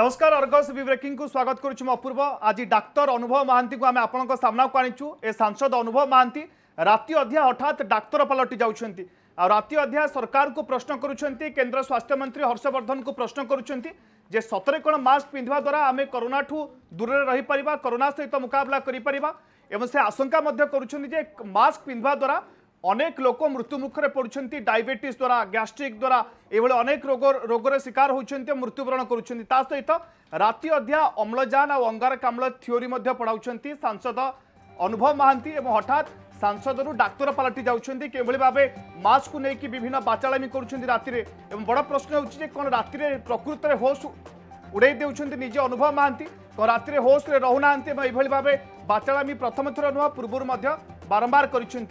नमस्कार Argus breaking को स्वागत करुच्चु अपूर्व आज डाक्तर अनुभव महांती को आम आपंक आनीचु ए सांसद अनुभव महांती राति अध्याय हठात डाक्तर पलटी जा राति अध्याय सरकार को प्रश्न करुंद्र मंत्री हर्षवर्धन को प्रश्न करुं सतरे कौन मस्क पिंधा द्वारा आम करोना दूर रहीपर करोना सहित मुकबला करपर और से आशंका करुँच पिंधा द्वारा অনেক লোক মৃত্যুমুখে পড়ছেন ডাইবেটিস দ্বারা গ্যাস্ট্রিক দ্বারা এইভাবে অনেক রোগ রোগের শিকার হচ্ছেন মৃত্যুবরণ করছেন তা সহ রাতে অধ্যা অম্লজান ও অঙ্গারকাম্ল থিওরি পড়াও সাংসদ অনুভব মহান্তি এবং হঠাৎ সাংসদরু ডাক্তার পালটি যাচ্ছেন কিভাবে ভাবে মাস্ক নিয়ে বিভিন্ন বাচালামি করছেন রাতে এবং বড় প্রশ্ন হচ্ছে যে কোণ রাতে প্রকৃতরে হোস উড়াই দেছেন নিজে অনুভব মহান্তি কোণ রাতে হোসরে রহুনা এবং এইভাবে ভাবে বাচালামি প্রথম থর নুহ পূর্ব বারম্বার করছেন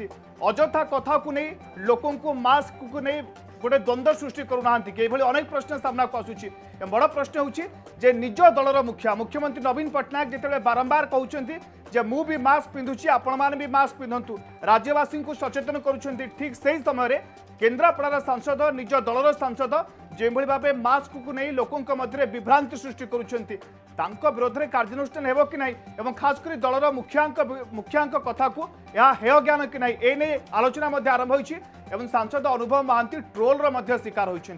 ଅଯଥା କଥାକୁ ନେଇ ଲୋକଙ୍କୁ ମାସ୍କକୁ ନେଇ ଗୋଟେ ଦ୍ୱନ୍ଦ୍ୱ ସୃଷ୍ଟି କରୁନାହାନ୍ତି କି ଏଭଳି ଅନେକ ପ୍ରଶ୍ନ ସାମ୍ନାକୁ ଆସୁଛି ବଡ଼ ପ୍ରଶ୍ନ ହେଉଛି ଯେ ନିଜ ଦଳର ମୁଖିଆ ମୁଖ୍ୟମନ୍ତ୍ରୀ ନବୀନ ପଟ୍ଟନାୟକ ଯେତେବେଳେ ବାରମ୍ବାର କହୁଛନ୍ତି ଯେ ମୁଁ ବି ମାସ୍କ ପିନ୍ଧୁଛି ଆପଣମାନେ ବି ମାସ୍କ ପିନ୍ଧନ୍ତୁ ରାଜ୍ୟବାସୀଙ୍କୁ ସଚେତନ କରୁଛନ୍ତି ଠିକ୍ ସେହି ସମୟରେ କେନ୍ଦ୍ରାପଡ଼ାର ସାଂସଦ ନିଜ ଦଳର ସାଂସଦ যেভাবে ভাবে মাস্কু নেই লোক মধ্যে বিভ্রান্তি সৃষ্টি করছেন তাঙ্ক বিরোধে কার্যানুষ্ঠান হব কি না এবং খাস করে দলর মুখিয়াঙ্ক মুখিয়াঙ্ক কথা হেয় জ্ঞান কি না এ নিয়ে আলোচনা আরম্ভ হয়েছে এবং সাংসদ অনুভব মহান্তি ট্রোলর শিকার হয়েছেন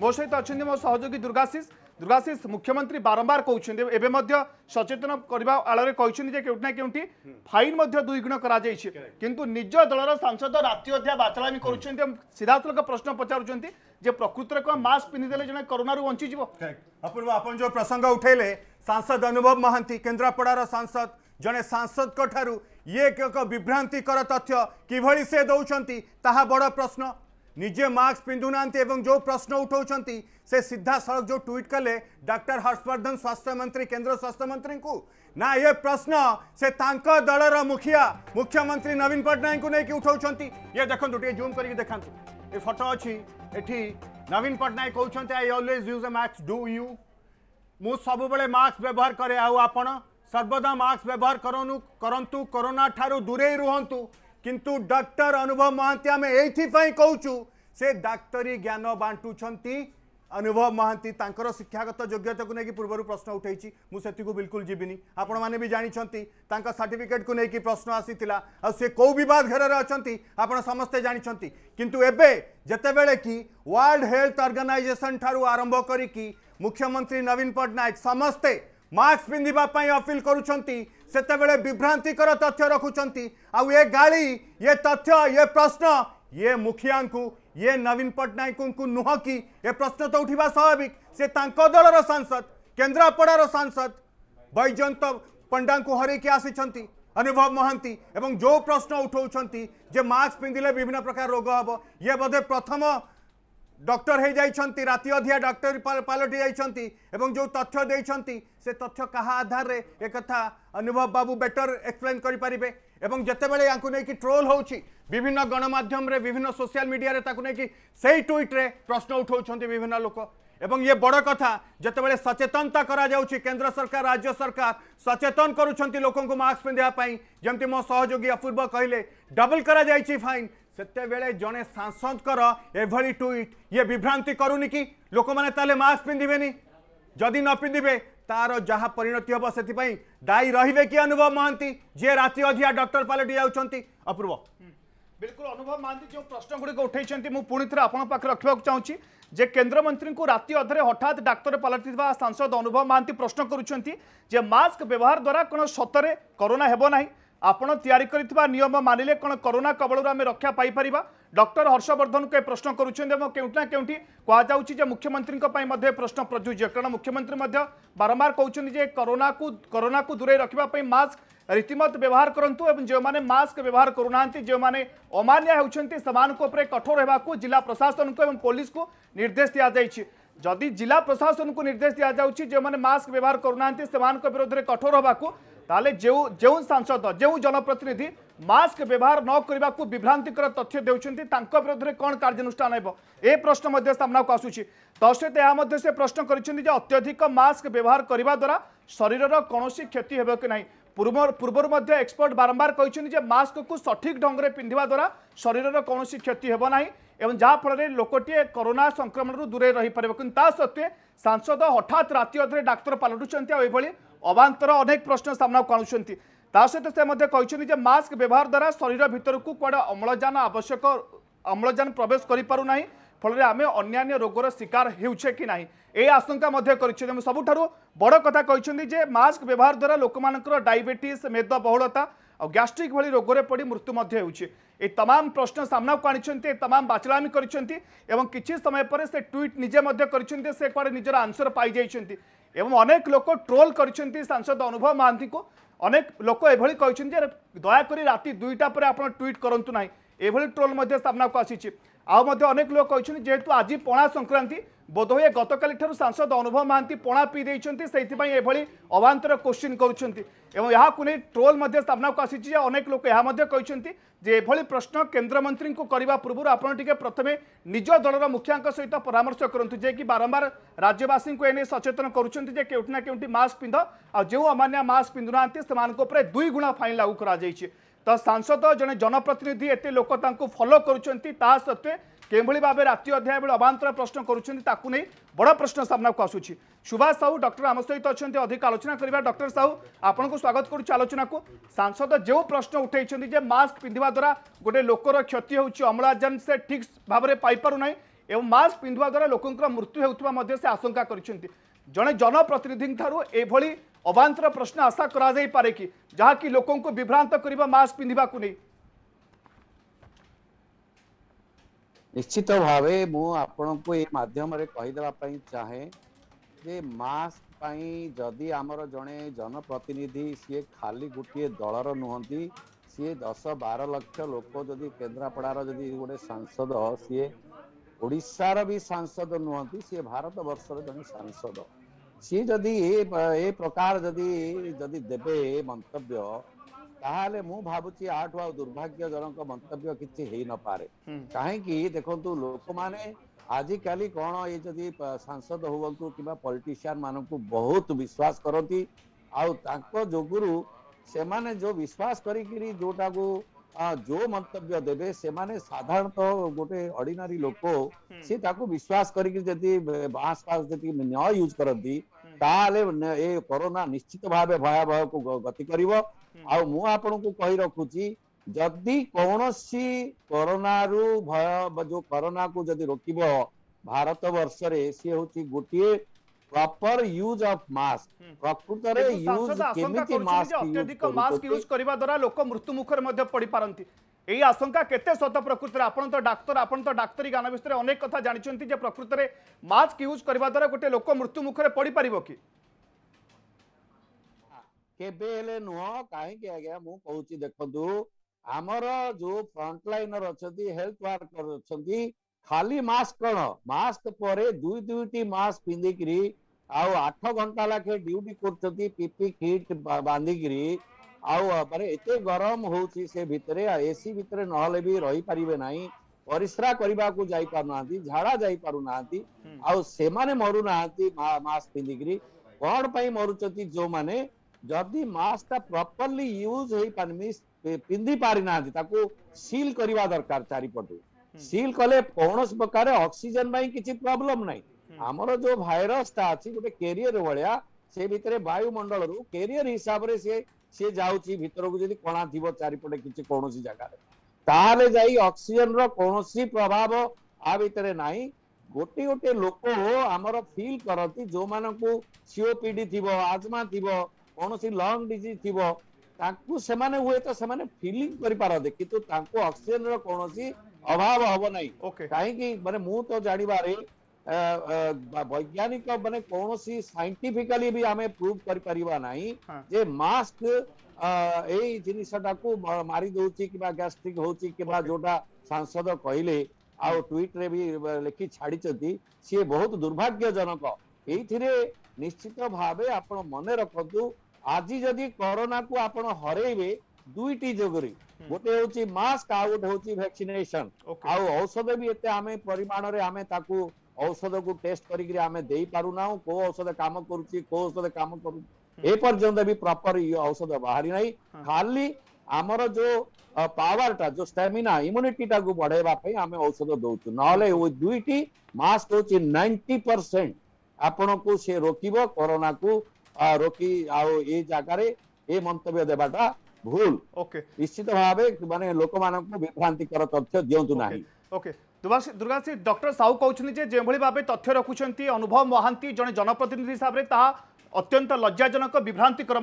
মো সহ অনেক মো সহযোগী দুর্গাশিষ দুর্গাশিষ মুখ্যমন্ত্রী বারম্বার কৌন এবে সচেতন করা আড়ে যে কেউটি না কেউটি ফাইন দুই গুণ করা যাই কিন্তু নিজ দলর সাংসদ রাতে অধ্যা বাচলামি করছেন সিধাসলখ প্রশ্ন পচারুচ্ছেন যে প্রকৃতরে কম মাস্ক পিঁধিদেলে জন করোনার বঞ্চিযোগ অপূর্ব আপনার যে প্রসঙ্গ উঠাইলে সাংসদ অনুভব মহান্তি কেন্দ্রাপড়ার সাংসদ জনে সাংসদঙ্ ঠার ইয়ে এক বিভ্রান্তিকর তথ্য কিভাবে সে দৌঁচ তাহা বড় প্রশ্ন ନିଜେ ମାସ୍କ ପିନ୍ଧୁନାହାନ୍ତି ଏବଂ ଯେଉଁ ପ୍ରଶ୍ନ ଉଠାଉଛନ୍ତି ସେ ସିଧାସଳଖ ଯେଉଁ ଟ୍ୱିଟ୍ କଲେ ଡକ୍ଟର ହର୍ଷବର୍ଦ୍ଧନ ସ୍ୱାସ୍ଥ୍ୟମନ୍ତ୍ରୀ କେନ୍ଦ୍ର ସ୍ୱାସ୍ଥ୍ୟମନ୍ତ୍ରୀଙ୍କୁ ନା ଏ ପ୍ରଶ୍ନ ସେ ତାଙ୍କ ଦଳର ମୁଖିଆ ମୁଖ୍ୟମନ୍ତ୍ରୀ ନବୀନ ପଟ୍ଟନାୟକଙ୍କୁ ନେଇକି ଉଠାଉଛନ୍ତି ଇଏ ଦେଖନ୍ତୁ ଟିକେ ଜୁମ୍ କରିକି ଦେଖାନ୍ତୁ ଏ ଫଟୋ ଅଛି ଏଠି ନବୀନ ପଟ୍ଟନାୟକ କହୁଛନ୍ତି I always use a mask do you ମୁଁ ସବୁବେଳେ ମାସ୍କ ବ୍ୟବହାର କରେ ଆଉ ଆପଣ ସର୍ବଦା ମାସ୍କ ବ୍ୟବହାର କରନ୍ତୁ କରୋନା ଠାରୁ ଦୂରେଇ ରୁହନ୍ତୁ কিন্তু ডক্টর অনুভব মহন্ত আমি এইতি পই কওচু সে ডাক্তারি জ্ঞানো बांटुছন্তি অনুভব মহন্তি তাকৰ শিক্ষাগত যোগ্যতা কোনেকি পূৰ্বৰ প্ৰশ্ন উঠাইছি মু সেতিকো বিলকুল জিবিনি আপোন মাননেও বি জানিছন্তি তাকৰ সার্টিফিকেট কোনেকি প্ৰশ্ন আসিছিল আৰু সে কোবিবাদ ঘৰৰ আছেছন্তি আপোন সম스테 জানিছন্তি কিন্তু এবে জেতেবেলে কি World Health Organization থৰু আৰম্ভ কৰি কি মুখ্যমন্ত্রী নবীন পট্টনায়েক সম스테 मास्क पिंधिप अपिल करते विभ्रांतिकर तथ्य रखुं आ गाड़ी ये तथ्य ये प्रश्न ये मुखिया को ये नवीन पट्टनायक नुह कि ये प्रश्न तो उठवा स्वाभाविक से दल सांसद केन्द्रापड़ार सांसद बैजयंत पंडा को हरक आसी अनुभव महांती एवं जो प्रश्न उठाऊ जे मास्क पिंधिले विभिन्न प्रकार रोग हम ये बोधे प्रथम डक्टर हो जाती राति अधिया डाक्टर पलटि जा जो तथ्य देखते से तथ्य कहा आधार में एक अनुभव बाबू बेटर एक्सप्लेन करें जिते जितेबले या ट्रोल विभिन्न गणमाम विभिन्न सोशल मीडिया से ही ट्विट्रे प्रश्न उठाऊँ विभिन्न लोक एवं ये बड़ कथा बड़े सचेतनता केन्द्र सरकार राज्य सरकार सचेतन करुँच लोक मास्क पिंधापी जमी मो सहयोगी अपूर्व कहले डबल कर फाइन से जड़े सांसद ट्विट ये विभ्रांति करूनी कि लोक मैंने मास्क पिंधे जदि न पिंधे তার যা পরিণতি হব সেপাই দায়ী রহবে কি অনুভব মহান্তি যে রাতে অধিয়া ডক্টর পালটি যাচ্ছেন অপূর্ব বিলকুল অনুভব মহান্তি যে প্রশ্ন গুড়ি উঠাইছেন মু পুঁ থে আপনার পাখে রাখা চাহুছি যে কেন্দ্রমন্ত্রী রাতে অধরে হঠাৎ ডাক্তার পালটি সাংসদ অনুভব মহান্তি প্রশ্ন করছেন যে মাস্ক ব্যবহার দ্বারা কোণ সতরে করোনা হব না ଆପଣ ତିଆରି କରିଥିବା ନିୟମ ମାନିଲେ କ'ଣ କରୋନା କବଳରୁ ଆମେ ରକ୍ଷା ପାଇପାରିବା ଡକ୍ଟର ହର୍ଷବର୍ଦ୍ଧନଙ୍କୁ ଏ ପ୍ରଶ୍ନ କରୁଛନ୍ତି ଏବଂ କେଉଁଠି ନା କେଉଁଠି କୁହାଯାଉଛି ଯେ ମୁଖ୍ୟମନ୍ତ୍ରୀଙ୍କ ପାଇଁ ମଧ୍ୟ ଏ ପ୍ରଶ୍ନ ପ୍ରଯୁଜ୍ୟ କାରଣ ମୁଖ୍ୟମନ୍ତ୍ରୀ ମଧ୍ୟ ବାରମ୍ବାର କହୁଛନ୍ତି ଯେ କରୋନାକୁ କରୋନାକୁ ଦୂରେଇ ରଖିବା ପାଇଁ ମାସ୍କ ରୀତିମତ ବ୍ୟବହାର କରନ୍ତୁ ଏବଂ ଯେଉଁମାନେ ମାସ୍କ ବ୍ୟବହାର କରୁନାହାନ୍ତି ଯେଉଁମାନେ ଅମାନ୍ୟ ହେଉଛନ୍ତି ସେମାନଙ୍କ ଉପରେ କଠୋର ହେବାକୁ ଜିଲ୍ଲା ପ୍ରଶାସନକୁ ଏବଂ ପୋଲିସକୁ ନିର୍ଦ୍ଦେଶ ଦିଆଯାଇଛି ଯଦି ଜିଲ୍ଲା ପ୍ରଶାସନକୁ ନିର୍ଦ୍ଦେଶ ଦିଆଯାଉଛି ଯେଉଁମାନେ ମାସ୍କ ବ୍ୟବହାର କରୁନାହାନ୍ତି ସେମାନଙ୍କ ବିରୋଧରେ କଠୋର ହେବାକୁ ତାହେଲେ ଯେଉଁ ଯେଉଁ ସାଂସଦ ଯେଉଁ ଜନପ୍ରତିନିଧି ମାସ୍କ ବ୍ୟବହାର ନ କରିବାକୁ ବିଭ୍ରାନ୍ତିକର ତଥ୍ୟ ଦେଉଛନ୍ତି ତାଙ୍କ ବିରୋଧରେ କ'ଣ କାର୍ଯ୍ୟାନୁଷ୍ଠାନ ହେବ ଏ ପ୍ରଶ୍ନ ମଧ୍ୟ ସାମ୍ନାକୁ ଆସୁଛି ତତ୍ସହିତ ଏହା ମଧ୍ୟ ସେ ପ୍ରଶ୍ନ କରିଛନ୍ତି ଯେ ଅତ୍ୟଧିକ ମାସ୍କ ବ୍ୟବହାର କରିବା ଦ୍ୱାରା ଶରୀରର କୌଣସି କ୍ଷତି ହେବ କି ନାହିଁ ପୂର୍ବ ପୂର୍ବରୁ ମଧ୍ୟ ଏକ୍ସପର୍ଟ ବାରମ୍ବାର କହିଛନ୍ତି ଯେ ମାସ୍କକୁ ସଠିକ୍ ଢଙ୍ଗରେ ପିନ୍ଧିବା ଦ୍ୱାରା ଶରୀରର କୌଣସି କ୍ଷତି ହେବ ନାହିଁ এবং যা ফলে লোকটিয়ে করোনা সংক্রমণর দূরে রহিপার কিন্তু তা সত্ত্বে সাংসদ হঠাৎ রাতে অধরে ডাক্তার পালটুচ্ছেন এইভাবে অবান্তর অনেক প্রশ্ন সামনা আনুচ্ছেন তা সহ সে যে মাস্ক ব্যবহার দ্বারা শরীর ভিতরক কুয়াড়ে অম্লজান আবশ্যক অম্লজান প্রবেশ করে পু না ফলে আমি অন্যান্য রোগর শিকার হেউছে কি না এই আশঙ্কা মধ্যে করেছেন এবং সবুঠার বড় কথা কিন্তু যে মাস্ক ব্যবহার দ্বারা লোক ডাইবেটিস মেদ বহুলতা মেদবহুলতা গ্যাস্ট্রিক ভাল রোগরে পড়ি মৃত্যু হচ্ছে এই তমাম প্রশ্ন সামনাকু আনিছেন এই তমাম বাচলামি করেছেন এবং কিছু সময় পরে সে টুইট নিজে করেছেন সে কুয়াড়ে নিজের আনসর পাই যাই এবং অনেক লোক ট্রোল করছেন সাংসদ অনুভব মহান্তি অনেক লোক এভাবে কিন্তু দয়াকরি রাতে দুইটা পরে আপনার ট্যুইট করতু না এভাবে ট্রোল সামনাকু আসিছে ଆଉ ମଧ୍ୟ ଅନେକ ଲୋକ କହିଛନ୍ତି ଯେହେତୁ ଆଜି ପଣା ସଂକ୍ରାନ୍ତି ବୋଧହୁଏ ଗତକାଲିଠାରୁ ସାଂସଦ ଅନୁଭବ ମହାନ୍ତି ପଣା ପିଇ ଦେଇଛନ୍ତି ସେଇଥିପାଇଁ ଏଭଳି ଅବାନ୍ତର କୋଶ୍ଚିନ୍ କରୁଛନ୍ତି ଏବଂ ଏହାକୁ ନେଇ ଟ୍ରୋଲ୍ ମଧ୍ୟ ସାମ୍ନାକୁ ଆସିଛି ଯେ ଅନେକ ଲୋକ ଏହା ମଧ୍ୟ କହିଛନ୍ତି ଯେ ଏଭଳି ପ୍ରଶ୍ନ କେନ୍ଦ୍ରମନ୍ତ୍ରୀଙ୍କୁ କରିବା ପୂର୍ବରୁ ଆପଣ ଟିକେ ପ୍ରଥମେ ନିଜ ଦଳର ମୁଖିଆଙ୍କ ସହିତ ପରାମର୍ଶ କରନ୍ତୁ ଯିଏକି ବାରମ୍ବାର ରାଜ୍ୟବାସୀଙ୍କୁ ଏନେଇ ସଚେତନ କରୁଛନ୍ତି ଯେ କେଉଁଠି ନା କେଉଁଠି ମାସ୍କ ପିନ୍ଧ ଆଉ ଯେଉଁ ଅମାନ୍ୟା ମାସ୍କ ପିନ୍ଧୁନାହାନ୍ତି ସେମାନଙ୍କ ଉପରେ ଦୁଇ ଗୁଣା ଫାଇନ୍ ଲାଗୁ କରାଯାଇଛି ତ ସାଂସଦ ଜଣେ ଜନପ୍ରତିନିଧି ଏତେ ଲୋକ ତାଙ୍କୁ ଫଲୋ କରୁଛନ୍ତି ତାହା ସତ୍ତ୍ୱେ କେଉଁଭଳି ଭାବେ ରାତି ଅଧ୍ୟାୟ ବେଳେ ଅବାନ୍ତର ପ୍ରଶ୍ନ କରୁଛନ୍ତି ତାକୁ ନେଇ ବଡ଼ ପ୍ରଶ୍ନ ସାମ୍ନାକୁ ଆସୁଛି ସୁଭାଷ ସାହୁ ଡକ୍ଟର ଆମ ସହିତ ଅଛନ୍ତି ଅଧିକ ଆଲୋଚନା କରିବା ଡକ୍ଟର ସାହୁ ଆପଣଙ୍କୁ ସ୍ୱାଗତ କରୁଛୁ ଆଲୋଚନାକୁ ସାଂସଦ ଯେଉଁ ପ୍ରଶ୍ନ ଉଠାଇଛନ୍ତି ଯେ ମାସ୍କ ପିନ୍ଧିବା ଦ୍ୱାରା ଗୋଟେ ଲୋକର କ୍ଷତି ହେଉଛି ଅମ୍ଳଜାନ ସେ ଠିକ୍ ଭାବରେ ପାଇପାରୁନାହିଁ ଏବଂ ମାସ୍କ ପିନ୍ଧିବା ଦ୍ୱାରା ଲୋକଙ୍କର ମୃତ୍ୟୁ ହେଉଥିବା ମଧ୍ୟ ସେ ଆଶଙ୍କା କରିଛନ୍ତି ଜଣେ ଜନପ୍ରତିନିଧିଙ୍କଠାରୁ ଏଭଳି ଅବାନ୍ତର ପ୍ରଶ୍ନ ଆଶା କରାଯାଇପାରେ କି ଯାହାକି ଲୋକଙ୍କୁ ବିଭ୍ରାନ୍ତ କରିବା ମାସ୍କ ପିନ୍ଧିବାକୁ ନେଇ ନିଶ୍ଚିତ ଭାବେ ମୁଁ ଆପଣଙ୍କୁ ଏ ମାଧ୍ୟମରେ କହିଦେବା ପାଇଁ ଚାହେଁ ଯେ ମାସ୍କ ପାଇଁ ଯଦି ଆମର ଜଣେ ଜନପ୍ରତିନିଧି ସିଏ ଖାଲି ଗୋଟିଏ ଦଳର ନୁହନ୍ତି ସିଏ ଦଶ ବାର ଲକ୍ଷ ଲୋକ ଯଦି କେନ୍ଦ୍ରାପଡ଼ାର ଯଦି ଗୋଟେ ସାଂସଦ ସିଏ ଓଡ଼ିଶାର ବି ସାଂସଦ ନୁହନ୍ତି ସିଏ ଭାରତ ବର୍ଷର ଜଣେ ସାଂସଦ ସିଏ ଯଦି ଏ ପ୍ରକାର ଯଦି ଯଦି ଦେବେ ମନ୍ତବ୍ୟ ତାହେଲେ ମୁଁ ଭାବୁଛି ଆଠୁ ଆଉ ଦୁର୍ଭାଗ୍ୟଜନକ ମନ୍ତବ୍ୟ କିଛି ହେଇନପାରେ କାହିଁକି ଦେଖନ୍ତୁ ଲୋକମାନେ ଆଜିକାଲି କ'ଣ ଏଇ ଯଦି ସାଂସଦ ହୁଅନ୍ତୁ କିମ୍ବା ପଲିଟିସିଆନ୍ ମାନଙ୍କୁ ବହୁତ ବିଶ୍ୱାସ କରନ୍ତି ଆଉ ତାଙ୍କ ଯୋଗୁରୁ ସେମାନେ ଯୋଉ ବିଶ୍ୱାସ କରିକିରି ଯୋଉଟାକୁ जो मंतव्य देवे हम्म। से साधारण तो गोटे अर्डनारी लोक सी विश्वास करके बाँस फाँस जी न यूज करती ताले ए कोरोना निश्चित भाव भयावह को गति कर हम्म। आपको कही रखुची जदि कौनसी कोरोना रु भय जो कोरोना को जदि रोक भारत वर्ष रे सी हूँ गोटे ପ୍ରପର ୟୁଜ୍ ଅଫ୍ ମାସ୍କ ପ୍ରକୃତରେ ୟୁଜ୍ କେମିତି ମାସ୍କ ଅତ୍ୟଧିକ ମାସ୍କ ୟୁଜ୍ କରିବା ଦ୍ୱାରା ଲୋକ ମୃତ୍ୟୁ ମୁଖରେ ମଧ୍ୟ ପଡ଼ିପାରନ୍ତି এই আশঙ্কা কেতে সত প্রকৃতরে আপনার তো ডাক্তার আপনার তো ডাক্তারী জ্ঞান বিষয়ে অনেক কথা জাঁচান যে প্রকৃতরে মাস্ক ইউজ করা দ্বারা গোটে লোক মৃত্যু মুখে পড়িপার কি কেবে হলে নুহ কাহিকি আজ্ঞা মু কৌছি দেখন্তু আমার যে ফ্রন্ট লাইনর অছন্তি হেলথ ওয়ার্কর অছন্তি খালি মাস্ক কোন মাস্ক পরে দুই দুইটি মাস্ক পিঁধিকি आठ घंटा लाखे ड्यूटी कर बांधिकी आने गरम हो भरे एसी भितर ना रही पारे ना परिश्रा करने को झाड़ा जापति हम्म। आने मरु नास्क पिंधिकी कौन मरुच्च जो मैंने जदि मस्कटा प्रपरली यूज हो पिंधि पारि ना सिल करवा दरकार चारिपट सिल हम्म। कले कौन प्रकार अक्सीजेन किसी प्रोब्लम नहीं ଆମର ଯୋଉ ଭାଇରସ ଅଛି ଗୋଟେ କେରିୟର ଭଳିଆ ସେ ଭିତରେ ବାୟୁମଣ୍ଡଳରୁ କେରିୟର ହିସାବରେ ସିଏ ସିଏ ଯାଉଛି ଭିତରକୁ ଯଦି କଣା ଥିବ ଚାରିପଟେ କିଛି କୌଣସି ଜାଗାରେ ତାହେଲେ ଯାଇ ଅକ୍ସିଜେନର କୌଣସି ପ୍ରଭାବ ଆ ଭିତରେ ନାହିଁ ଗୋଟିଏ ଗୋଟିଏ ଲୋକ ଆମର ଫିଲ୍ କରନ୍ତି ଯୋଉମାନଙ୍କୁ ସିଓପିଡି ଥିବ ଆଜମା ଥିବ କୌଣସି ଲଙ୍ଗ ଡିଜିଜ୍ ଥିବ ତାଙ୍କୁ ସେମାନେ ହୁଏତ ସେମାନେ ଫିଲିଂ କରିପାରନ୍ତି କିନ୍ତୁ ତାଙ୍କୁ ଅକ୍ସିଜେନର କୌଣସି ଅଭାବ ହବ ନାହିଁ କାହିଁକି ମାନେ ମୁଁ ତ ଜାଣିବାରେ વૈજ્ઞાનિકો મને કૌણસી સાયન્ટિફિકલી બી અમે પ્રૂવ કરી પરિવા નહીં જે માસ્ક ଏଇ ଜିନିଷଟାକୁ ମାରି ଦଉଛି କିମ୍ବା ଗ୍ୟାଷ୍ଟ୍ରିକ୍ ହଉଛି କିମ୍ବା ଯୋଉଟା ସାଂସଦ କହିଲେ ଆଉ ଟ୍ୱିଟ୍ରେ ବି ଲେଖି ଛାଡ଼ିଛନ୍ତି ସିଏ ବହୁତ ଦୁର୍ଭାଗ୍ୟଜନକ ଏଇଥିରେ ନିଶ୍ଚିତ ଭାବେ ଆପଣ ମନେ ରଖନ୍ତୁ ଆଜି ଯଦି କରୋନାକୁ ଆପଣ ହରେଇବେ ଦୁଇଟି ଯୋଗୁରୁ ଗୋଟେ ହଉଛି ମାସ୍କ ଆଉ ଗୋଟେ ହଉଛି ଭ୍ୟାକ୍ସିନେସନ ଆଉ ଔଷଧ ବି ଏତେ ଆମେ ପରିମାଣରେ ଆମେ ତାକୁ ଔଷଧକୁ ଟେଷ୍ଟ କରିକିରି ଆମେ ଦେଇପାରୁନାହୁଁ କୋଉ ଔଷଧ କାମ କରୁଛି କୋଉ ଔଷଧ କାମ କରୁଛି ଏ ପର୍ଯ୍ୟନ୍ତ ବି ପ୍ରପର ଔଷଧ ବାହାରି ନାହିଁ ଖାଲି ଆମର ଯୋଉ ପାୱାରଟା ଯୋଉ ଷ୍ଟାମିନା ଇମ୍ୟୁନିଟିଟାକୁ ବଢେଇବା ପାଇଁ ଆମେ ଔଷଧ ଦଉଛୁ ନହେଲେ ଦୁଇଟି ମାସ୍କ ହଉଛି ନାଇଣ୍ଟି ପରସେଣ୍ଟ ଆପଣଙ୍କୁ ସେ ରୋକିବ କରୋନାକୁ ରୋକି ଆଉ ଏ ଜାଗାରେ ଏ ମନ୍ତବ୍ୟ ଦେବାଟା ଭୁଲ ନିଶ୍ଚିତ ଭାବେ ମାନେ ଲୋକମାନଙ୍କୁ ବିଭ୍ରାନ୍ତିକର ତଥ୍ୟ ଦିଅନ୍ତୁ ନାହିଁ दुर्गा सिंह डॉक्टर साहू कहते जे जो भाव तथ्य रखुंट अनुभव महांती जड़े जनप्रतिनिधि हिसाब से अत्यंत लज्जाजनक विभ्रांतिकर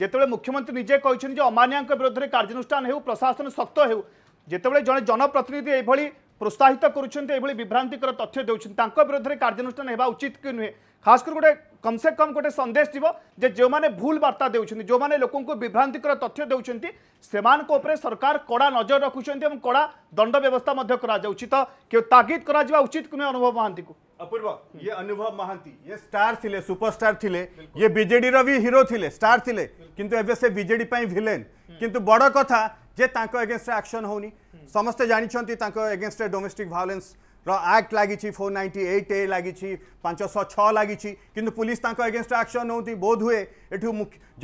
जिते मुख्यमंत्री निजे कहते अमानिया विरोध में कार्यानुषान हो प्रशासन शक्त हो जितेबाला जड़े जनप्रतिनिधि यह प्रोत्साहित करुँच विभ्रांतिकर तथ्य देते विरोध में कार्यानुषान होगा कि नुहे खासकर गोटे कम से कम गोटे सन्देश जीव जो माने भूल बार्ता देखते जो माने लोक विभ्रांतिकर तथ्य देखते सरकार कड़ा नजर रखुं कड़ा दंड व्यवस्था करगिद करचित नुए अनुभव महां को अपूर्व हम्म। ये अनुभव महां ये स्टार थे सुपरस्टार थे ये बजेडी भी हिरो थे स्टार थे कि बजेपी भिलेन कितु बड़ कथा जे एगेन्ट्रे आक्शन होनी समस्ते जानते एगेन्स्ट डोमेस्टिक भायोलेन्स ଆକ୍ଟ ଲାଗିଛି ଫୋର୍ ନାଇଣ୍ଟି ଏଇଟ୍ ଏ ଲାଗିଛି ପାଞ୍ଚଶହ ଛଅ ଲାଗିଛି କିନ୍ତୁ ପୁଲିସ୍ ତାଙ୍କ ଏଗେନଷ୍ଟ ଆକ୍ସନ୍ ନେଉନି ବୋଧ ହୁଏ ଏଠୁ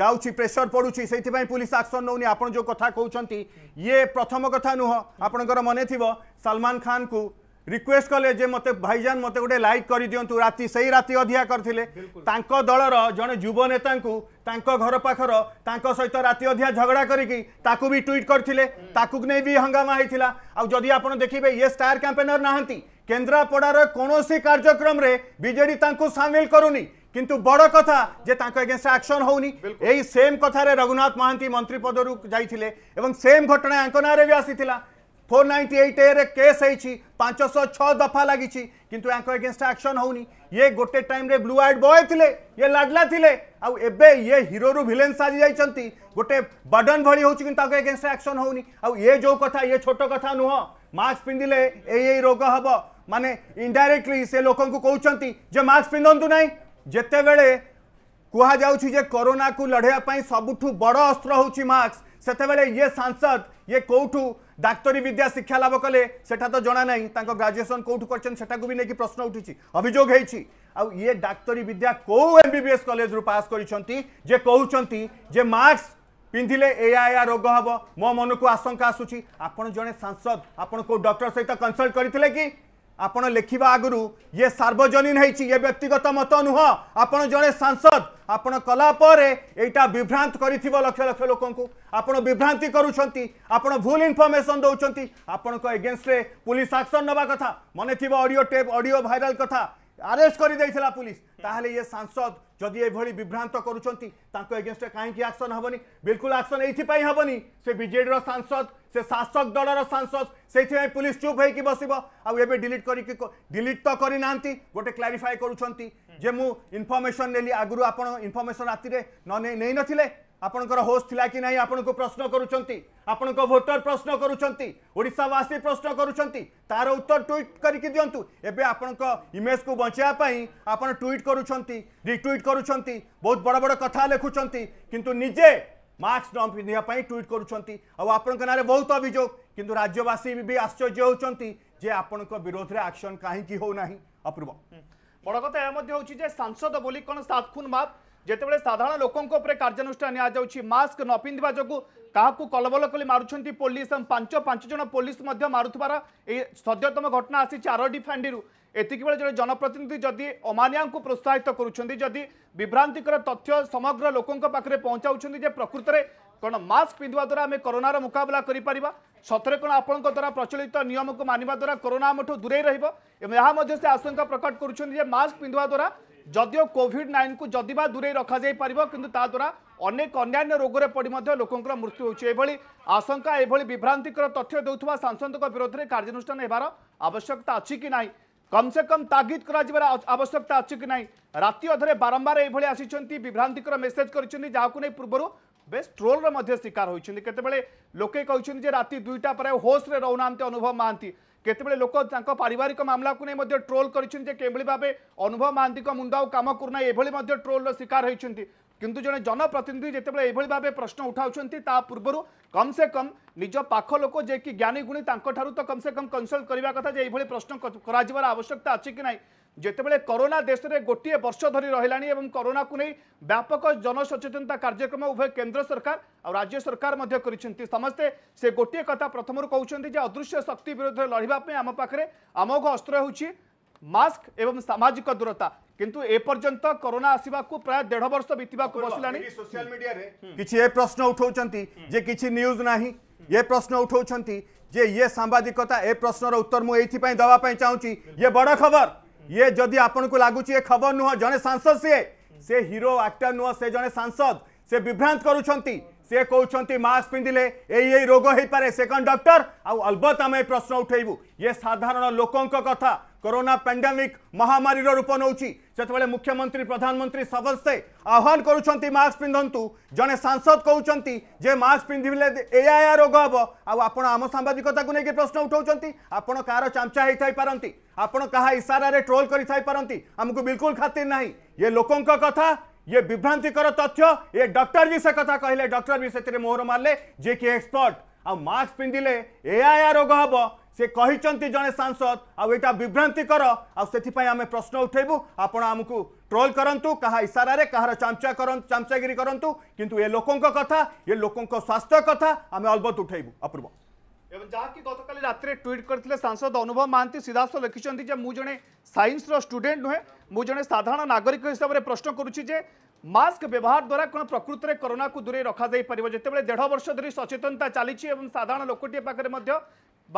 ଯାଉଛି ପ୍ରେସର ପଡ଼ୁଛି ସେଇଥିପାଇଁ ପୁଲିସ୍ ଆକ୍ସନ୍ ନେଉନି ଆପଣ ଯେଉଁ କଥା କହୁଛନ୍ତି ଇଏ ପ୍ରଥମ କଥା ନୁହଁ ଆପଣଙ୍କର ମନେ ଥିବ ସଲମାନ ଖାନ୍କୁ ରିକ୍ୱେଷ୍ଟ କଲେ ଯେ ମୋତେ ଭାଇଜାନ ମୋତେ ଗୋଟେ ଲାଇକ୍ କରିଦିଅନ୍ତୁ ରାତି ସେଇ ରାତି ଅଧିକା କରିଥିଲେ ତାଙ୍କ ଦଳର ଜଣେ ଯୁବ ନେତାଙ୍କୁ ତାଙ୍କ ଘର ପାଖର ତାଙ୍କ ସହିତ ରାତି ଅଧିକା ଝଗଡ଼ା କରିକି ତାକୁ ବି ଟ୍ୱିଟ୍ କରିଥିଲେ ତାକୁ ନେଇ ବି ହଙ୍ଗାମା ହେଇଥିଲା ଆଉ ଯଦି ଆପଣ ଦେଖିବେ ଇଏ ଷ୍ଟାର କ୍ୟାମ୍ପେନର ନାହାନ୍ତି केन्द्रापड़ार कौन सी कार्यक्रम विजे सामिल करूनी किंतु बड़ कथा जे अगेंस्ट आक्शन होनी सेम कथा रे रघुनाथ महांती मंत्री पदर जाइए सेम घटना या ना भी आसी four ninety eight A case पांचश छ दफा लगी किंतु अगेंस्ट आक्शन होनी ये गोटे टाइम रे ब्लू आइट बॉय थे ये लाडला थे आबे ये हिरो रु भिलेन साजि जाइंट गोटे बर्डन भली होगेस्ट आक्शन होनी आ ये जो कथा ये छोट कथा नुह मास्क पिंधिले ये रोग हाँ माने इनडायरेक्टली से लोक को कहते जे मास्क पिंधतु ना जितेबले କୁହାଯାଉଛି ଯେ କରୋନାକୁ ଲଢ଼େଇବା ପାଇଁ ସବୁଠୁ ବଡ଼ ଅସ୍ତ୍ର ହେଉଛି ମାସ୍କ ସେତେବେଳେ ଇଏ ସାଂସଦ ଇଏ କେଉଁଠୁ ଡାକ୍ତରୀ ବିଦ୍ୟା ଶିକ୍ଷା ଲାଭ କଲେ ସେଟା ତ ଜଣା ନାହିଁ ତାଙ୍କ ଗ୍ରାଜୁଏସନ୍ କେଉଁଠୁ କରିଛନ୍ତି ସେଟାକୁ ବି ନେଇକି ପ୍ରଶ୍ନ ଉଠିଛି ଅଭିଯୋଗ ହେଇଛି ଆଉ ଇଏ ଡାକ୍ତରୀ ବିଦ୍ୟା କେଉଁ ଏମ୍ ବି ବି ଏସ୍ କଲେଜରୁ ପାସ୍ କରିଛନ୍ତି ଯେ କହୁଛନ୍ତି ଯେ ମାସ୍କ ପିନ୍ଧିଲେ ଏୟା ଏୟା ରୋଗ ହେବ ମୋ ମନକୁ ଆଶଙ୍କା ଆସୁଛି ଆପଣ ଜଣେ ସାଂସଦ ଆପଣ କେଉଁ ଡକ୍ଟର ସହିତ କନସଲ୍ଟ କରିଥିଲେ କି ଆପଣ ଲେଖିବା ଆଗରୁ ଇଏ ସାର୍ବଜନୀନ ହେଇଛି ଇଏ ବ୍ୟକ୍ତିଗତ ମତ ନୁହଁ ଆପଣ ଜଣେ ସାଂସଦ ଆପଣ କଲା ପରେ ଏଇଟା ବିଭ୍ରାନ୍ତ କରିଥିବ ଲକ୍ଷ ଲକ୍ଷ ଲୋକଙ୍କୁ ଆପଣ ବିଭ୍ରାନ୍ତି କରୁଛନ୍ତି ଆପଣ ଭୁଲ ଇନଫର୍ମେସନ୍ ଦେଉଛନ୍ତି ଆପଣଙ୍କ ଏଗେନଷ୍ଟରେ ପୁଲିସ ଆକ୍ସନ୍ ନେବା କଥା ମନେ ଥିବ ଅଡ଼ିଓ ଟେପ୍ ଅଡ଼ିଓ ଭାଇରାଲ କଥା ଆରେଷ୍ଟ କରିଦେଇଥିଲା ପୁଲିସ তাহলে ইয়ে সাংসদ যদি এইভাবে বিভ্রান্ত করছেন তাঁর এগেনস্টে কী আকশন হবনি বিলকুল আকশন এইপাই হবনি সে বিজেডির সাংসদ সে শাসক দলর সাংসদ সেইপাই পুলিশ চুপ হয়ে বসব আবে ডিলিট করি ডিলিট তো করে না গোটে ক্লারিফাই করছেন যে মু ইনফরমেশন নেলি আগর আপনার ইনফরমেশন রাতে নেই নথিলে ଆପଣଙ୍କର ହୋସ୍ ଥିଲା କି ନାହିଁ ଆପଣଙ୍କୁ ପ୍ରଶ୍ନ କରୁଛନ୍ତି ଆପଣଙ୍କ ଭୋଟର ପ୍ରଶ୍ନ କରୁଛନ୍ତି ଓଡ଼ିଶାବାସୀ ପ୍ରଶ୍ନ କରୁଛନ୍ତି ତାର ଉତ୍ତର ଟ୍ୱିଟ୍ କରିକି ଦିଅନ୍ତୁ ଏବେ ଆପଣଙ୍କ ଇମେଜକୁ ବଞ୍ଚାଇବା ପାଇଁ ଆପଣ ଟ୍ୱିଟ୍ କରୁଛନ୍ତି ରିଟ୍ୱିଟ୍ କରୁଛନ୍ତି ବହୁତ ବଡ଼ ବଡ଼ କଥା ଲେଖୁଛନ୍ତି କିନ୍ତୁ ନିଜେ ମାସ୍କ ନ ପିନ୍ଧିବା ପାଇଁ ଟ୍ୱିଟ୍ କରୁଛନ୍ତି ଆଉ ଆପଣଙ୍କ ନାଁରେ ବହୁତ ଅଭିଯୋଗ କିନ୍ତୁ ରାଜ୍ୟବାସୀ ବି ଆଶ୍ଚର୍ଯ୍ୟ ହେଉଛନ୍ତି ଯେ ଆପଣଙ୍କ ବିରୋଧରେ ଆକ୍ସନ୍ କାହିଁକି ହେଉନାହିଁ ଅପୂର୍ବ ବଡ଼ କଥା ଏହା ମଧ୍ୟ ହେଉଛି ଯେ ସାଂସଦ ବୋଲି କ'ଣ ସାତ ଖୁନ୍ ମାପ যেতবে সাধারণ লোক উপরে কার্যানুষ্ঠান নিয়াযাচ্ছে মাস্ক ন পিঁধা যোগ কাহকু কলবল কলে মারুচ্ছেন পুলিশ পাঁচ পাঁচ জন পুলিশ মারুবার এই সদ্যতম ঘটনা আসিছে আরডি ফাঁডি এতিকবেলে জন জনপ্রতিনিধি যদি অমানিয়া প্রোৎসাহিত করছেন যদি বিভ্রান্তিকর তথ্য সমগ্র লোক পাখে পৌঁছাউছেন যে প্রকৃতরে কোণ মাস্ক পিঁধা দ্বারা আমি করোনার মোকাবিলা করে পারা সতরে কোণ আপনার দ্বারা প্রচলিত নিয়মক মানবা দ্বারা করোনা আমঠু দূরে রহব এবং সে আশঙ্কা প্রকট করছেন যে মাস্ক পিঁধা দ্বারা ଯଦିଓ କୋଭିଡ୍ ନାଇନ୍କୁ ଯଦି ବା ଦୂରେଇ ରଖାଯାଇପାରିବ କିନ୍ତୁ ତା ଦ୍ୱାରା ଅନେକ ଅନ୍ୟାନ୍ୟ ରୋଗରେ ପଡ଼ି ମଧ୍ୟ ଲୋକଙ୍କର ମୃତ୍ୟୁ ହେଉଛି ଏଭଳି ଆଶଙ୍କା ଏଭଳି ବିଭ୍ରାନ୍ତିକର ତଥ୍ୟ ଦେଉଥିବା ସାଂସଦଙ୍କ ବିରୋଧରେ କାର୍ଯ୍ୟାନୁଷ୍ଠାନ ହେବାର ଆବଶ୍ୟକତା ଅଛି କି ନାହିଁ কমসে কম তাগিদ করা আবশ্যকতা আছে কি না রাতে অধরে বারম্বার এইভাবে আসছেন বিভ্রান্তিকর মেসেজ করেছেন যা পূর্ব বেশ ট্রোলর মধ্যে শিকার হয়েছেন কেতবে লোকে কিন্তু যে রাতে দুইটা পরে হোস্রে রহুনা অনুভব মহান্তি কেতবে লোক তাঁর পারিবারিক মামলাকে নিয়ে ট্রোল করেছেন যে কিভাবে ভাবে অনুভব মহান্তি মুন্ড আউ কাম করুনা এভাবে ট্রোলর শিকার হয়েছেন কিন্তু জন জনপ্রতিনিধি যেতবে এইভাবে ভাবে প্রশ্ন উঠাউছেন তা পূর্বর কমসে কম নিজ পাখ লোক যে কি জ্ঞানী গুণী তাঁর তো কমসে কম কনসল্ট করা কথা যে এইভাবে প্রশ্ন করা আবশ্যকতা আছে কি না जोबले कोरोना देश में गोटे वर्ष धरी रही करोना को नहीं व्यापक जन सचेतनता कार्यक्रम उभय केन्द्र सरकार और राज्य सरकार समस्ते से गोटे कथा प्रथम कहते जे अदृश्य शक्ति विरोध में लड़ापी आम पाखे अमोघ अस्त्र मास्क एवं सामाजिक दूरता किंतु एपर्यंत करोना आसवाक प्राय देढ़ वर्ष बीतवाक बसला सोशल मीडिया किसी ये प्रश्न उठाऊ कि न्यूज ना ये प्रश्न उठाऊ ये सांबादिकता ए प्रश्नर उत्तर मुझे ये दवापाई चाहिए ये बड़ खबर ये जदि आपन को ये खबर नुह जने सांसद सी से हिरो एक्टर नुह से जने सांसद से विभ्रांत करूछंती ସେ କହୁଛନ୍ତି ମାସ୍କ ପିନ୍ଧିଲେ ଏଇ ଏଇ ରୋଗ ହେଇପାରେ ସେ କ'ଣ ଡକ୍ଟର ଆଉ ଅଲବତ ଆମେ ଏ ପ୍ରଶ୍ନ ଉଠେଇବୁ ଇଏ ସାଧାରଣ ଲୋକଙ୍କ କଥା କରୋନା ପାଣ୍ଡେମିକ୍ ମହାମାରୀର ରୂପ ନେଉଛି ସେତେବେଳେ ମୁଖ୍ୟମନ୍ତ୍ରୀ ପ୍ରଧାନମନ୍ତ୍ରୀ ସମସ୍ତେ ଆହ୍ୱାନ କରୁଛନ୍ତି ମାସ୍କ ପିନ୍ଧନ୍ତୁ ଜଣେ ସାଂସଦ କହୁଛନ୍ତି ଯେ ମାସ୍କ ପିନ୍ଧିଲେ ଏୟା ଏୟା ରୋଗ ହେବ ଆଉ ଆପଣ ଆମ ସାମ୍ବାଦିକତାକୁ ନେଇକି ପ୍ରଶ୍ନ ଉଠାଉଛନ୍ତି ଆପଣ କାହାର ଚାମଚା ହେଇଥାଇପାରନ୍ତି ଆପଣ କାହା ଇସାରାରେ ଟ୍ରୋଲ୍ କରିଥାଇପାରନ୍ତି ଆମକୁ ବିଲକୁଲ ଖାତିର ନାହିଁ ଇଏ ଲୋକଙ୍କ କଥା ये विभ्रांतिकर तथ्य ये डक्टर भी से कथा कहले डॉक्टर भी से मोहर मारे जे कि एक्सपर्ट आ मास्क पिंधिले ए रोग हम से कहते जड़े सांसद आईटा विभ्रांतिकर आम प्रश्न उठेबू आपड़ आमको ट्रोल करूँ क्या इशारे कहार चामचा कर चामचागिरी करूँ कितु ये लोकों कथा ये लोकों स्वास्थ्य कथा आम अलबत उठेबू अपूर्व এবন যাহकी গতকালি রাত্রে টুইট করতিলে সংসদ অনুভব মানতি সিধা স্ব লেখিছந்தி যে মু জણે সাইন্স ৰ ষ্টুডেন্ট নহে মু জણે সাধাৰণ নাগৰিকৰ হিচাপে প্ৰশ্ন কৰুচি যে মাস্ক ব্যৱহাৰ দ্বাৰা কোনে প্ৰকৃতিৰে কৰোনাক দূৰৈ ৰখা যাই পৰিব যেতেবেলে দেঢ়া বছৰ ধৰি সচেতনা চলিছে এবন সাধাৰণ লোকটিয়ে পাৰৰ মদ্য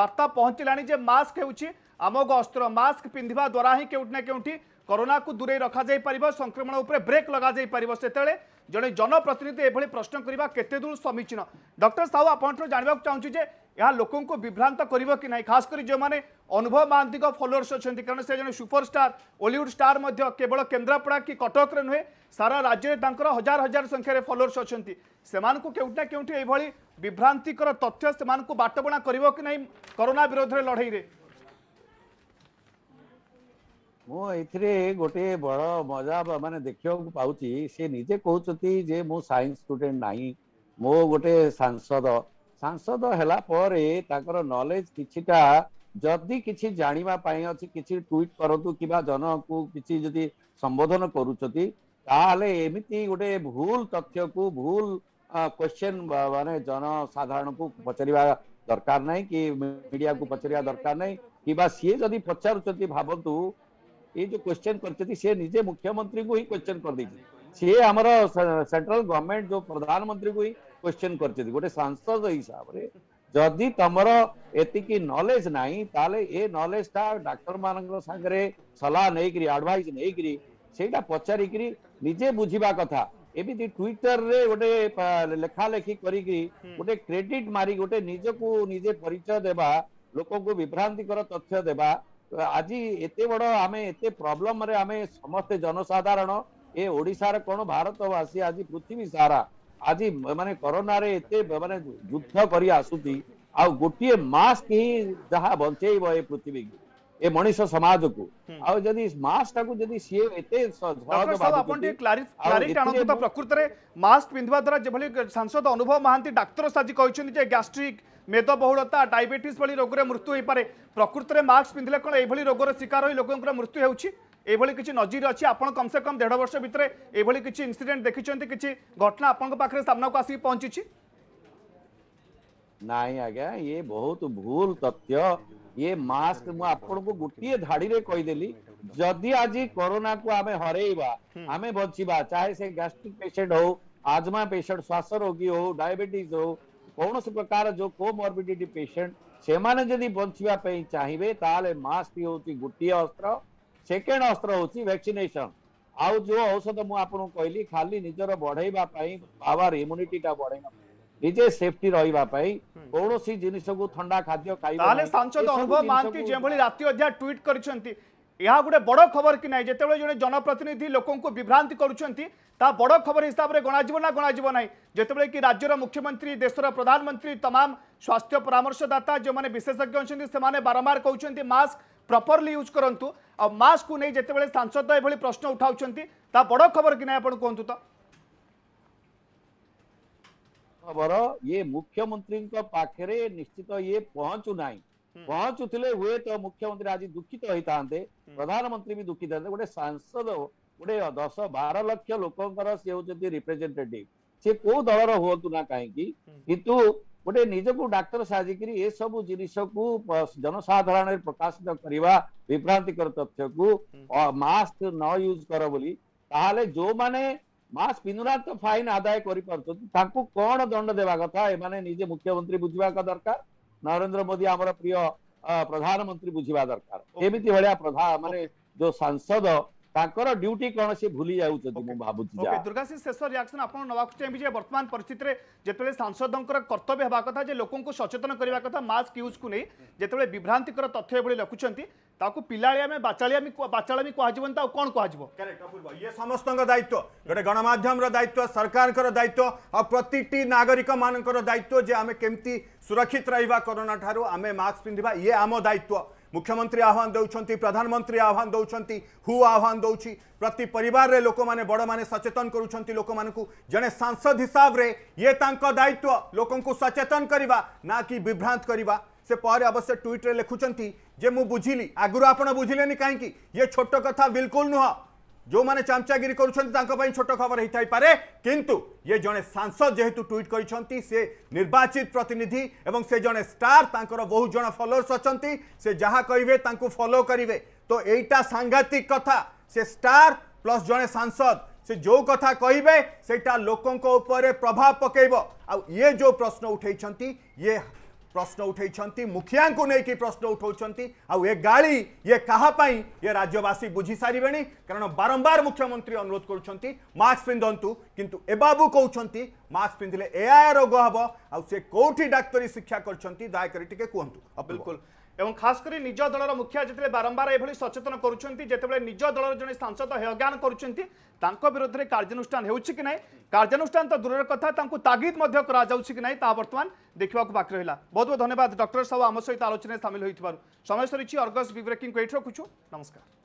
वार्ता পহঁচিলাণী যে মাস্ক হেউচি আমাক অস্ত্র মাস্ক পিন্ধিবা দ্বাৰাহে কেউটনে কেউঠি কৰোনাক দূৰৈ ৰখা যাই পৰিব সংক্ৰমণৰ ওপৰে ব্ৰেক লগা যাই পৰিব সেতেলে জણે জন প্ৰতিনিধি এভলৈ প্ৰশ্ন কৰিবা কতেদুল স্বমীচিন ডক্টৰ সাহু আপোনটো জানিবক চাওঁচু যে यह लोक विभ्रांत कर कि ना जो मैंने अनुभव महांती फलोअर्स अच्छा कारण से जन सुपरस्टार ओलीउड स्टार केवल केन्द्रापड़ा कि कटक नुहे सारा राज्य में हजार हजार संख्यार फलोअर्स अच्छा से क्योंटना के भ्रांतिकर तथ्य से बाटबणा कर करोना विरोध में लड़े मुझे गोटे बड़ मजा मानते देखा पाँच सी निजे कहते मुझे सैंस स्टूडे ना मो गोटे सांसद ସାଂସଦ ହେଲା ପରେ ତାଙ୍କର ନଲେଜ କିଛିଟା ଯଦି କିଛି ଜାଣିବା ପାଇଁ ଅଛି କିଛି ଟ୍ୱିଟ୍ କରନ୍ତୁ କିମ୍ବା ଜନକୁ କିଛି ଯଦି ସମ୍ବୋଧନ କରୁଛନ୍ତି ତାହେଲେ ଏମିତି ଗୋଟେ ଭୁଲ ତଥ୍ୟକୁ ଭୁଲ କ୍ୱେଶ୍ଚନ୍ ମାନେ ଜନସାଧାରଣଙ୍କୁ ପଚାରିବା ଦରକାର ନାହିଁ କି ମିଡ଼ିଆକୁ ପଚାରିବା ଦରକାର ନାହିଁ କିମ୍ବା ସିଏ ଯଦି ପଚାରୁଛନ୍ତି ଭାବନ୍ତୁ ଏଇ ଯୋଉ କ୍ୱେଶ୍ଚନ୍ କରିଛନ୍ତି ସିଏ ନିଜେ ମୁଖ୍ୟମନ୍ତ୍ରୀଙ୍କୁ ହିଁ କ୍ୱେଶ୍ଚନ୍ କରିଦେଇଛନ୍ତି ସିଏ ଆମର ସେଣ୍ଟ୍ରାଲ ଗଭର୍ଣ୍ଣମେଣ୍ଟ ଯୋଉ ପ୍ରଧାନମନ୍ତ୍ରୀଙ୍କୁ ହିଁ क्वेश्चन कर सांसद हिसाब से जदि तुमर एति नलेज ना ताले ए नलेज टा डाक्टर मान सागर सलाह नहीं आडभाइस नहीं पचारिक निजे बुझा कथा एमती ट्विटर रे गोटे लेखालेखी करी हम्म। गोटे क्रेडिट मारी गोटे निज को निजे परिचय देवा लोक को विभ्रांतिकर तथ्य देवा आज एते बड़ आम एते प्रॉब्लम रे जनसाधारण ए ओडार कौन भारतवासी आज पृथ्वी सारा ଆଜି ମାନେ କରୋନାରେ ଏତେ ମାନେ ଯୁଦ୍ଧ କରି ଆସୁଛି ଆଉ ଗୋଟିଏ ମାସ୍କ ହିଁ ଯାହା ବଞ୍ଚେଇବ ଏ ପୃଥିବୀକୁ ଏ ମଣିଷ ସମାଜକୁ ଆଉ ଯଦି ମାସ୍କ ଟାକୁ ଯଦି ସିଏ ଏତେ ଆପଣ ଟିକେ କ୍ଲାରିଟି ଆଣନ୍ତୁ ତ ପ୍ରକୃତରେ ମାସ୍କ ପିନ୍ଧିବା ଦ୍ୱାରା ଯେଭଳି ସାଂସଦ ଅନୁଭବ ମହାନ୍ତି ଡାକ୍ତର ସାଜି କହିଛନ୍ତି ଯେ ଗ୍ୟାଷ୍ଟ୍ରିକ୍ ମେଦବହୁଳତା ଡାଇବେଟିସ୍ ଭଳି ରୋଗରେ ମୃତ୍ୟୁ ହୋଇପାରେ ପ୍ରକୃତରେ ମାସ୍କ ପିନ୍ଧିଲେ କ'ଣ ଏଇଭଳି ରୋଗର ଶିକାର ହୋଇ ଲୋକଙ୍କର ମୃତ୍ୟୁ ହେଉଛି यही किसी नजर अच्छी आप कम से कम देढ़ वर्ष भितर यह किसी इनसीडेट देखिंट कि घटना आपखे सामना को आसिक पहुंची ना आज्ञा ये बहुत भूल तथ्य ये मास्क मु गोटे धाड़ी रे कही जदि आज कोरोना को आमे हरेबा आमे बचा चाहे से गैस्ट्रिक पेशेंट हो आजमा पेशेंट श्वास रोगी हो डायबिटीज हो कौन प्रकार जो कोमोर्बिडिटी पेशेंट से बचापी चाहिए मास्क हूँ गोटे अस्त्र ସେକେଣ୍ଡ ଅସ୍ତ୍ର ହେଉଛି ଭ୍ୟାକ୍ସିନେସନ ଆଉ ଯେଉଁ ଔଷଧ ମୁଁ ଆପଣଙ୍କୁ କହିଲି ଖାଲି ନିଜର ବଢେଇବା ପାଇଁ ପାୱାର ଇମ୍ୟୁନିଟିଟା ବଢେଇବା ପାଇଁ ନିଜେ ସେଫ୍ଟି ରହିବା ପାଇଁ କୌଣସି ଜିନିଷକୁ ଥଣ୍ଡା ଖାଦ୍ୟ ଖାଇବା ତାହେଲେ ସାଂସଦ ଅନୁଭବ ମହାନ୍ତି ଯେଭଳି ରାତି ଅଧ୍ୟାୟ ଟ୍ୱିଟ୍ କରିଛନ୍ତି ଏହା ଗୋଟେ ବଡ଼ ଖବର କି ନାହିଁ ଯେତେବେଳେ ଜଣେ ଜନପ୍ରତିନିଧି ଲୋକଙ୍କୁ ବିଭ୍ରାନ୍ତି କରୁଛନ୍ତି ତା ବଡ଼ ଖବର ହିସାବରେ ଗଣାଯିବ ନା ଗଣାଯିବ ନାହିଁ ଯେତେବେଳେ କି ରାଜ୍ୟର ମୁଖ୍ୟମନ୍ତ୍ରୀ ଦେଶର ପ୍ରଧାନମନ୍ତ୍ରୀ ତମାମ ସ୍ୱାସ୍ଥ୍ୟ ପରାମର୍ଶଦାତା ଯେଉଁମାନେ ବିଶେଷଜ୍ଞ ଅଛନ୍ତି ସେମାନେ ବାରମ୍ବାର କହୁଛନ୍ତି ମାସ୍କ ପ୍ରପର୍ଲି ୟୁଜ୍ କରନ୍ତୁ ଆଉ ମାସ୍କକୁ ନେଇ ଯେତେବେଳେ ସାଂସଦ ଏଭଳି ପ୍ରଶ୍ନ ଉଠାଉଛନ୍ତି ତା ବଡ଼ ଖବର କି ନା ଆପଣ କୁହନ୍ତୁ ତ ଖବର ଇଏ ମୁଖ୍ୟମନ୍ତ୍ରୀଙ୍କ ପାଖରେ ନିଶ୍ଚିତ ଇଏ ପହଞ୍ଚୁ ନାହିଁ ପହଞ୍ଚୁଥିଲେ ହୁଏତ ମୁଖ୍ୟମନ୍ତ୍ରୀ ଆଜି ଦୁଃଖିତ ହେଇଥାନ୍ତେ ପ୍ରଧାନମନ୍ତ୍ରୀ ବି ଦୁଃଖିତ ହେଇଥାନ୍ତେ ଗୋଟେ ସାଂସଦ ଗୋଟେ ଦଶ ବାର ଲକ୍ଷ ଲୋକଙ୍କର ସେ ହେଉଛନ୍ତି ରିପ୍ରେଜେଣ୍ଟେଟିଭ ସେ କୋଉ ଦଳର ହୁଅନ୍ତୁ ନା କାହିଁକି କିନ୍ତୁ गोटे निजक डाक्तर साजिक जिनको जनसाधारण प्रकाशित करने विभ्रांतिकर तथ्य को मास्क न यूज कर बोली जो मैंने पिंधुना तो फाइन आदाय करंड देवा कथा निजे मुख्यमंत्री बुझा दरकार नरेन्द्र मोदी आम प्रिय प्रधानमंत्री बुझा दरकार एमती भाया प्रधान मानते जो सांसद ତାଙ୍କର ଡ୍ୟୁଟି କ'ଣ ସେ ଭୁଲି ଯାଉଛନ୍ତି ମୁଁ ଭାବୁଛି ଦୁର୍ଗା ସିଂ ଶେଷ ରିଆକ୍ସନ୍ ଆପଣ ନେବାକୁ ଚାହିଁବି ଯେ ବର୍ତ୍ତମାନ ପରିସ୍ଥିତିରେ ଯେତେବେଳେ ସାଂସଦଙ୍କର କର୍ତ୍ତବ୍ୟ ହେବା କଥା ଯେ ଲୋକଙ୍କୁ ସଚେତନ କରିବା କଥା ମାସ୍କ ୟୁଜ୍କୁ ନେଇ ଯେତେବେଳେ ବିଭ୍ରାନ୍ତିକର ତଥ୍ୟ ଏଭଳି ଲେଖୁଛନ୍ତି ତାକୁ ଆମେ ବାଚାଳିଆମି ବାଚାଳିଆମି କୁହାଯିବନି ଆଉ କ'ଣ କୁହାଯିବ ଇଏ ସମସ୍ତଙ୍କ ଦାୟିତ୍ୱ ଗୋଟେ ଗଣମାଧ୍ୟମର ଦାୟିତ୍ୱ ସରକାରଙ୍କର ଦାୟିତ୍ୱ ଆଉ ପ୍ରତିଟି ନାଗରିକମାନଙ୍କର ଦାୟିତ୍ୱ ଯେ ଆମେ କେମିତି ସୁରକ୍ଷିତ ରହିବା କରୋନା ଠାରୁ ଆମେ ମାସ୍କ ପିନ୍ଧିବା ଇଏ ଆମ ଦାୟିତ୍ୱ मुख्यमंत्री आह्वान दे प्रधानमंत्री आह्वान दौरान हु आह्वान दौर प्रति पर लोक मैंने बड़ मैंने सचेतन करोक जड़े सांसद हिसाब से ये दायित्व लोक सचेतन करवा ना कि विभ्रांत करवा से पर अवश्य ट्विट्रे रे मुझ जे मु बुझिली कहीं ये छोट कथा बिलकुल नुह ଯେଉଁମାନେ ଚାମଚାଗିରି କରୁଛନ୍ତି ତାଙ୍କ ପାଇଁ ଛୋଟ ଖବର ହେଇଥାଇପାରେ କିନ୍ତୁ ଇଏ ଜଣେ ସାଂସଦ ଯେହେତୁ ଟ୍ୱିଟ୍ କରିଛନ୍ତି ସେ ନିର୍ବାଚିତ ପ୍ରତିନିଧି ଏବଂ ସେ ଜଣେ ଷ୍ଟାର ତାଙ୍କର ବହୁତ ଜଣ ଫଲୋଅର୍ସ ଅଛନ୍ତି ସେ ଯାହା କହିବେ ତାଙ୍କୁ ଫଲୋ କରିବେ ତ ଏଇଟା ସାଂଘାତିକ କଥା ସେ ଷ୍ଟାର ପ୍ଲସ୍ ଜଣେ ସାଂସଦ ସେ ଯେଉଁ କଥା କହିବେ ସେଇଟା ଲୋକଙ୍କ ଉପରେ ପ୍ରଭାବ ପକାଇବ ଆଉ ଇଏ ଯେଉଁ ପ୍ରଶ୍ନ ଉଠାଇଛନ୍ତି ଇଏ प्रश्न उठे मुखिया को लेकिन प्रश्न उठाऊ आ गाड़ी ये कापी ये राज्यवासी बुझी सारे कारण बारंबार मुख्यमंत्री अनुरोध करस्क पिंधतु किंतु ए बाबू कौन मास्क पिंधे ए आई रोग हम आ डाक्तरी शिक्षा कर दयाक कहतु बिल्कुल এবং খাস করে নিজ দলর মুখিয়া যেতে বারম্বার এইভাবে সচেতন করছেন যেতবে নিজ দলর জন সাংসদ হেয়জ্ঞান করছেন তাঁর বিরুদ্ধে কার্যানুষ্ঠান হচ্ছে কি না কার্যানুষ্ঠান তো দূরের কথা তাঁর তাগিদ করা যাচ্ছে কি না তা বর্তমান দেখা বাকি রহলা বহু বহু ধন্যবাদ ডক্টর সাহু আমার সহ আলোচনায় সামিল হয়ে সময় সরিছি অর্গস বিব্রেকিং এইটি রখুছু নমস্কার